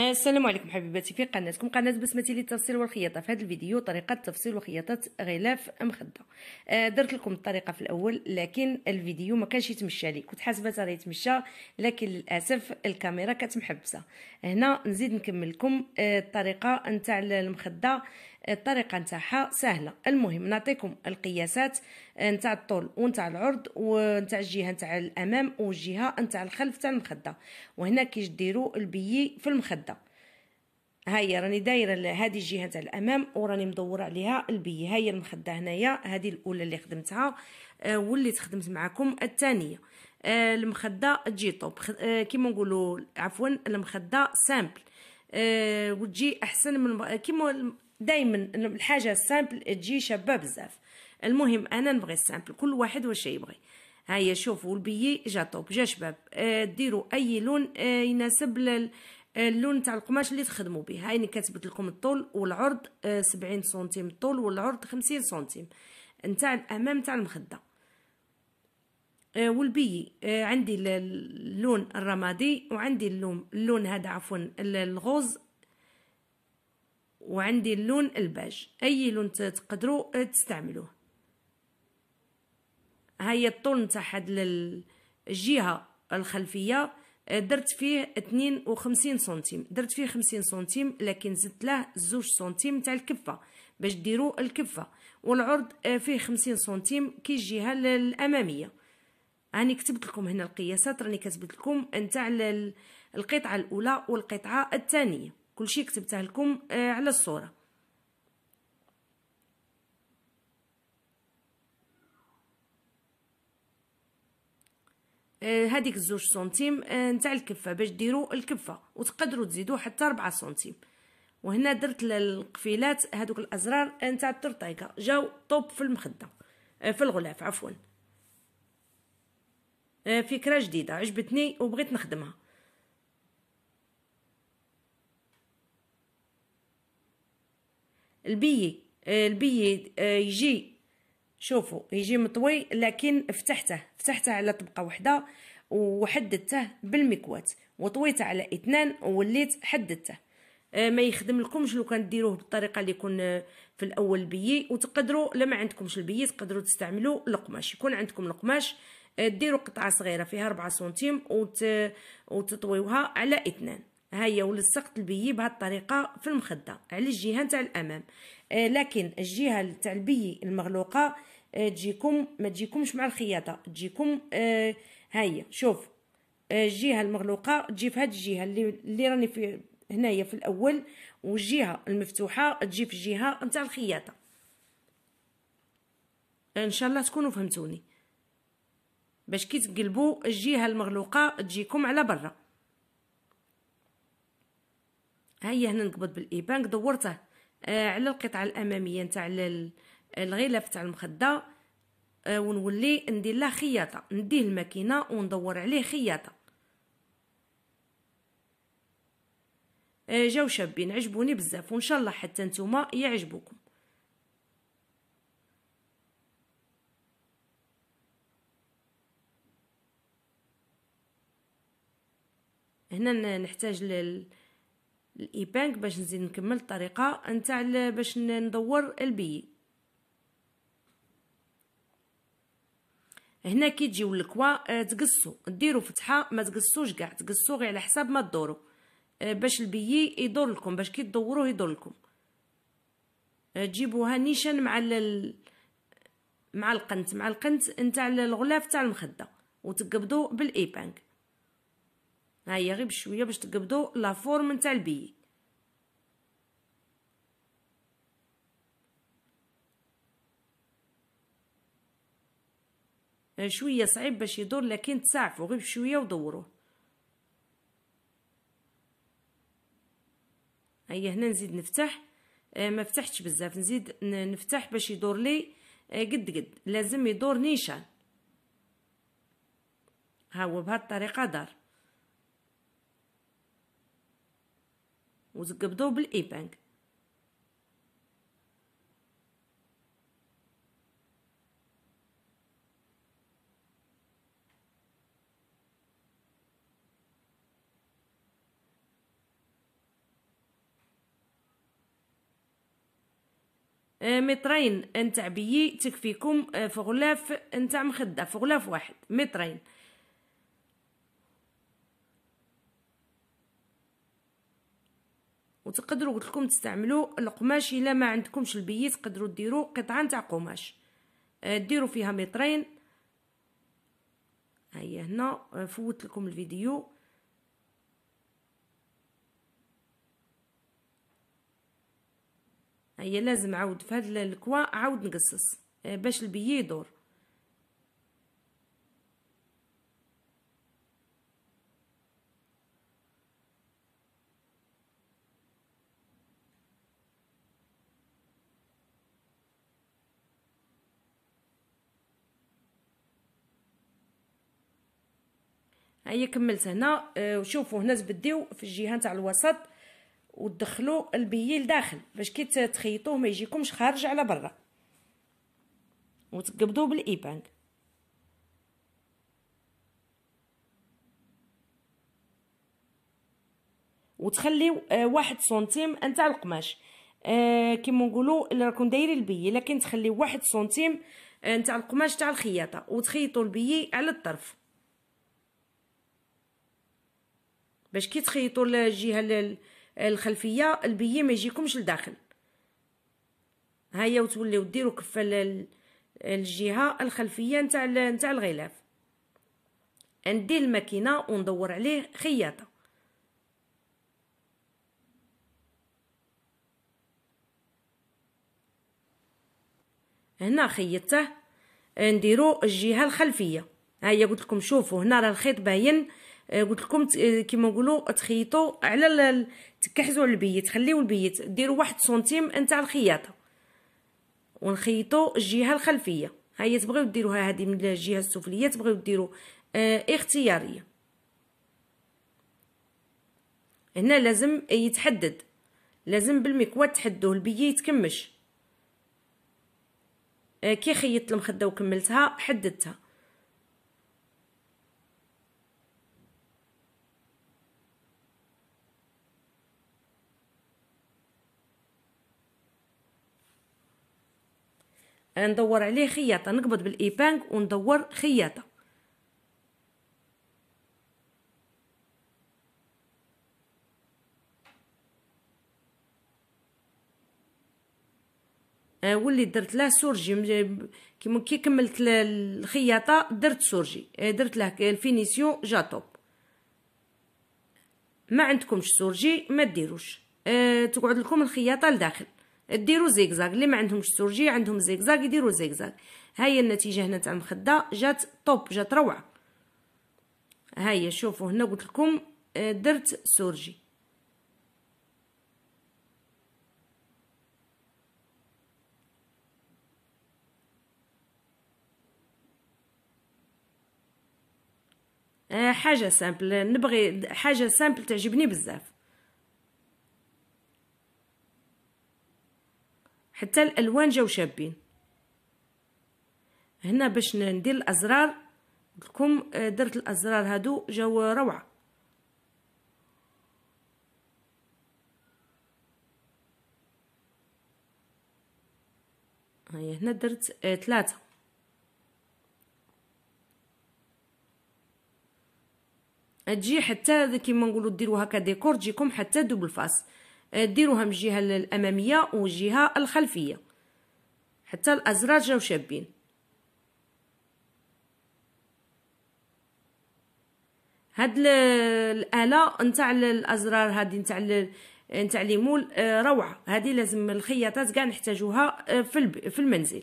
السلام عليكم حبيباتي في قناتكم قناه بسمتي للتفصيل والخياطه في هذا الفيديو طريقه تفصيل وخياطه غلاف مخده آه، درت لكم الطريقه في الاول لكن الفيديو ما كانش يتمشى لي كنت حاسبه راه يتمشى لكن للاسف الكاميرا كانت محبسه هنا نزيد نكمل لكم آه، الطريقه نتاع المخده الطريقه نتاعها سهله المهم نعطيكم القياسات نتاع الطول ونتاع العرض ونتاع الجهه نتاع الامام والجهه نتاع الخلف تاع المخده وهنا كيش ديروا البيي في المخده هاهي راني دايره هذه الجهه تاع الامام وراني مدوره عليها البي هاهي المخده هنايا هذه الاولى اللي خدمتها آه، واللي تخدمت معكم الثانيه آه، المخده تجي طوب آه، كيما نقولوا عفوا المخده سامبل وتجي احسن من كيما دائما الحاجه سامبل تجي شابه بزاف المهم انا نبغي سامبل كل واحد واش يبغي هيا شوفوا البيي جا طوب جا شباب آه ديروا اي لون آه يناسب لل اللون تاع القماش اللي تخدموا به هاي كتبت لكم الطول والعرض آه، سبعين سنتيم الطول والعرض خمسين سنتيم نتاع الامام تاع المخده آه، والبي آه، عندي اللون الرمادي وعندي اللون اللون هذا عفوا الغوز وعندي اللون الباج اي لون تقدروا تستعملوه ها هي الطول نتاع هاد الجهه الخلفيه درت فيه 52 سنتيم درت فيه 50 سنتيم لكن زدت له زوج سنتيم تاع الكفه باش ديروا الكفه والعرض آه، فيه 50 سنتيم كي الجهه الاماميه راني كتبت لكم هنا القياسات راني كتبت لكم نتاع القطعه الاولى والقطعه الثانيه كلشي كتبته لكم آه، على الصوره آه، هذيك الزوج سنتيم آه، نتاع الكفه باش ديروا الكفه وتقدروا تزيدوا حتى 4 سنتيم وهنا درت للقفيلات هذوك الازرار نتاع الطرطيقه جاو طوب في المخده في الغلاف عفوا فكره جديده عجبتني وبغيت نخدمها البي آه، البي آه، يجي شوفوا يجي مطوي لكن فتحته فتحته على طبقه وحده وحددته بالمكوات وطويته على اثنان ووليت حددته آه، ما يخدم لكمش لو كان ديروه بالطريقه اللي يكون في الاول بيي وتقدروا لما عندكمش البيي تقدروا تستعملوا القماش يكون عندكم القماش ديروا قطعه صغيره فيها 4 سنتيم وتطويوها على اثنان ها هي ولصقت البي الطريقه في المخده على الجهه نتاع الامام آه، لكن الجهه تاع البي المغلوقه آه، تجيكم ما تجيكمش مع الخياطه تجيكم آه ها هي شوف آه، الجهه المغلوقه تجي في هاد الجهه اللي اللي راني في هنايا في الاول والجهه المفتوحه تجي في الجهه نتاع الخياطه ان شاء الله تكونوا فهمتوني باش كي تقلبوا الجهه المغلوقه تجيكم على برا ها هي هنا نقبض بالايبانك دورته آه على القطعه الاماميه نتاع الغلاف تاع المخده آه ونولي ندير له خياطه نديه الماكينه وندور عليه خياطه آه جاو شابين عجبوني بزاف وان شاء الله حتى نتوما يعجبوكم هنا نحتاج لل الايبانك باش نزيد نكمل الطريقه نتاع باش ندور البي هنا كي تجيو الكوا آه، تقصوا ديروا فتحه ما تقصوش كاع تقصوا غير على حساب ما تدوروا آه، باش البي يدور لكم باش كي تدوروه يدور لكم آه، تجيبوها نيشان مع ال... مع القنت مع القنت نتاع الغلاف تاع المخده وتقبضوا بالايبانك ها هي غير بشويه باش تقبضوا لا فورم نتاع البي شويه صعيب باش يدور لكن تسعفوا غير بشويه ودوروه هيا هنا نزيد نفتح آه، ما فتحتش بزاف نزيد نفتح باش يدور لي آه، قد قد لازم يدور نيشان ها هو بهالطريقه دار وتقبضوا بالايبانك آه، مترين نتاع بيي تكفيكم آه، في غلاف نتاع مخده في غلاف واحد مترين وتقدروا قلت لكم تستعملوا القماش الا ما عندكمش البيت تقدروا ديروا قطعه تاع قماش آه، ديروا فيها مترين ها هي هنا آه، فوت لكم الفيديو هي لازم عاود في هاد الكوا عاود نقصص آه، باش البيي يدور هيا كملت هنا آه، وشوفوا هنا تبديو في الجهه نتاع الوسط ودخلوا البيي لداخل باش كي تخيطوه ما يجيكمش خارج على برا وتقبضوه بالايبانك وتخليو آه، واحد سنتيم نتاع القماش آه كيما نقولوا راكم دايرين البي لكن تخليو واحد سنتيم آه، نتاع القماش تاع الخياطه وتخيطوا البي على الطرف باش كي تخيطوا الجهه الخلفيه البيي ما يجيكمش لداخل هيا وتوليو ديروا كفه الجهه الخلفيه نتاع نتاع الغلاف ندير الماكينه وندور عليه خياطه هنا خيطته نديرو الجهه الخلفيه ها هي قلت لكم شوفوا هنا راه الخيط باين آه، قلت لكم آه، كيما نقولوا تخيطوا على تكحزوا على البيت خليو البيت ديروا واحد سنتيم نتاع الخياطه ونخيطوا الجهه الخلفيه ها هي تبغيو ديروها هذه من الجهه السفليه تبغيو ديروا اه اختياريه هنا لازم يتحدد لازم بالمكواه تحدوه البيه يتكمش آه، كي خيطت المخده وكملتها حددتها ندور عليه خياطه نقبض بالايبانك وندور خياطه آه، ولي درت له سورجي كيما كي كملت الخياطه درت سورجي آه، درت له الفينيسيون جاتوب ما عندكمش سورجي ما ديروش آه، تقعد لكم الخياطه لداخل ديروا زيكزاك اللي ما عندهمش سورجي عندهم زيكزاك يديروا زيكزاك ها هي النتيجه هنا تاع المخده جات طوب جات روعه ها هي شوفوا هنا قلت لكم آه، درت سورجي آه، حاجه سامبل نبغي حاجه سامبل تعجبني بزاف حتى الالوان جاو شابين هنا باش ندير الازرار لكم آه، درت الازرار هادو جاو روعه هاي هنا درت آه، ثلاثة تجي حتى كيما نقولوا ديروا هكا ديكور تجيكم حتى دوبل فاس آه، ديروها من الجهه الاماميه والجهه الخلفيه حتى الازرار جاو شابين هاد الاله نتاع الازرار هادي نتاع نتاع ليمول آه، روعه هادي لازم الخياطات كاع نحتاجوها آه، في في المنزل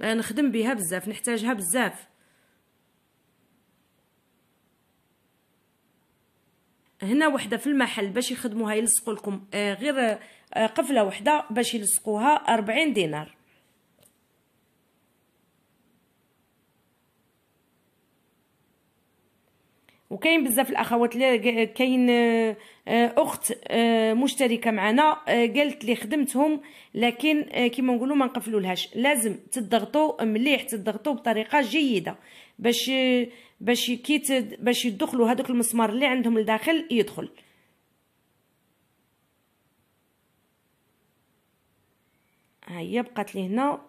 نخدم بها بزاف نحتاجها بزاف هنا وحده في المحل باش يخدموها يلصقوا لكم آه، غير آه، قفله وحده باش يلصقوها 40 دينار وكاين بزاف الاخوات اللي كاين آه، اخت مشتركه معنا قالت لي خدمتهم لكن كيما نقولوا ما نقفلولهاش لازم تضغطوا مليح تضغطوا بطريقه جيده باش باش كي باش يدخلوا هذوك المسمار اللي عندهم لداخل يدخل ها هي بقات لي هنا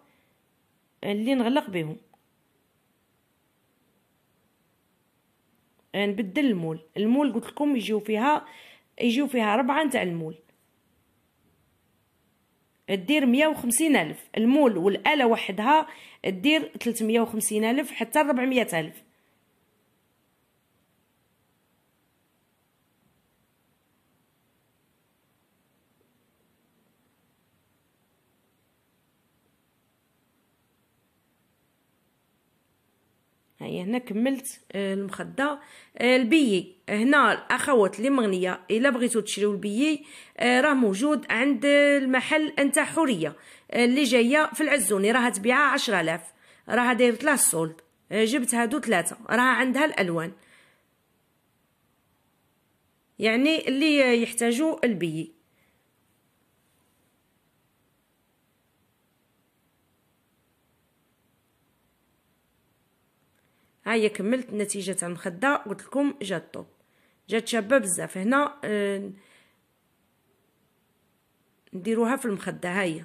اللي نغلق بهم نبدل المول المول قلت لكم يجيو فيها يجيو فيها ربعة نتاع المول دير مية وخمسين ألف المول والآلة وحدها دير تلتمية وخمسين ألف حتى ربعمية ألف هي هنا كملت آه، المخده آه، البيي هنا الاخوات اللي مغنيه الا بغيتو تشريو البيي آه، راه موجود عند المحل انت حوريه اللي جايه في العزوني راه تبيعها 10000 راه دايرت لها السولد جبت هادو ثلاثه راه عندها الالوان يعني اللي يحتاجوا البيي ها هي كملت النتيجه تاع المخده قلت لكم جات طوب جات شابه بزاف هنا آه، نديروها في المخده ها هي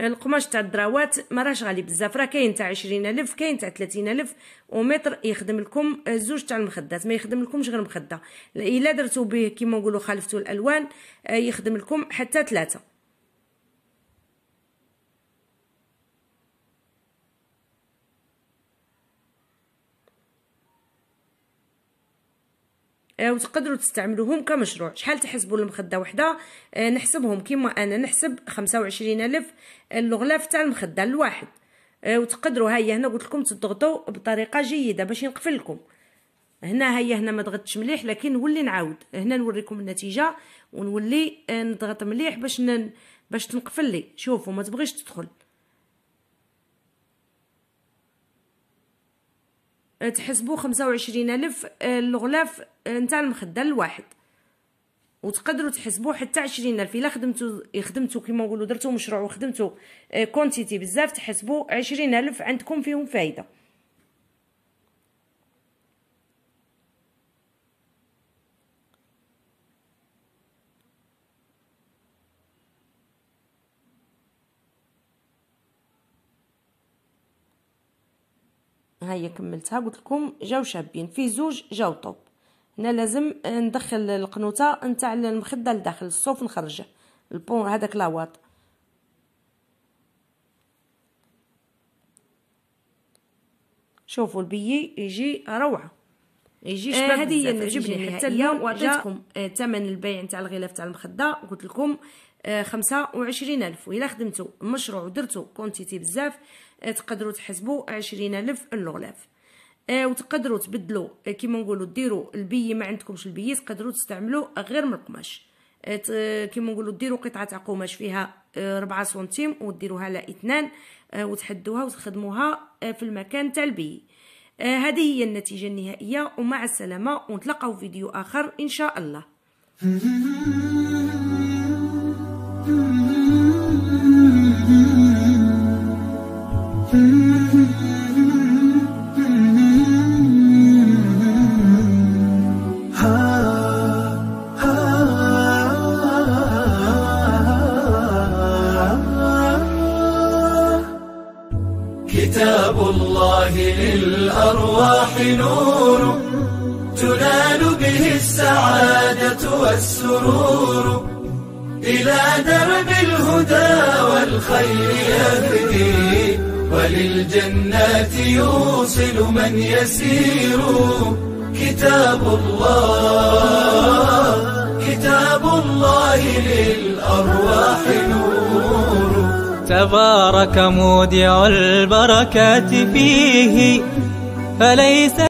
القماش تاع الدراوات ما راش غالي بزاف راه كاين تاع 20000 كاين تاع 30000 ومتر يخدم لكم زوج تاع المخدات ما يخدم لكمش غير مخده الا درتو به كيما نقولوا خالفتو الالوان آه، يخدم لكم حتى ثلاثه آه، وتقدروا تستعملوهم كمشروع شحال تحسبوا المخده وحده آه، نحسبهم كما انا نحسب 25000 الغلاف آه، تاع المخده الواحد وتقدروا هيا هنا قلت لكم تضغطوا بطريقه جيده باش ينقفل لكم هنا هيا هنا ما ضغطتش مليح لكن نولي نعاود هنا نوريكم النتيجه ونولي نضغط مليح باش ن... باش تنقفل لي شوفوا ما تبغيش تدخل تحسبوا خمسة وعشرين ألف آه، الغلاف آه، نتاع المخدة الواحد وتقدروا تحسبوا حتى عشرين ألف إلا خدمتو خدمتو كيما نقولوا درتو مشروع وخدمتو كونتيتي آه، بزاف تحسبوا عشرين ألف عندكم فيهم فايده ها هي كملتها قلت لكم جاو شابين في زوج جاو طوب هنا لازم ندخل القنوطه نتاع المخده لداخل الصوف نخرجه البون هذاك لاواط شوفوا البيي يجي روعه يجي آه، شباب هذه هي حتى اليوم وعطيتكم آه، ثمن البيع نتاع الغلاف تاع المخده قلت لكم خمسة وعشرين ألف وإلا خدمتو مشروع ودرتو كونتيتي بزاف آه، تقدروا تحسبوا عشرين ألف الغلاف آه، وتقدروا تبدلوا آه، كيما نقولوا ديروا البي ما عندكمش البي تقدروا تستعملوا غير من القماش كيما نقولوا ديروا قطعه تاع قماش فيها ربعة سنتيم وديروها على اثنان وتحدوها وتخدموها في المكان تاع البي هذه هي النتيجه النهائيه ومع السلامه ونتلقاو فيديو اخر ان شاء الله السعادة والسرور إلى درب الهدى والخير يهدي وللجنات يوصل من يسير كتاب الله كتاب الله للأرواح نور تبارك مودع البركات فيه فليس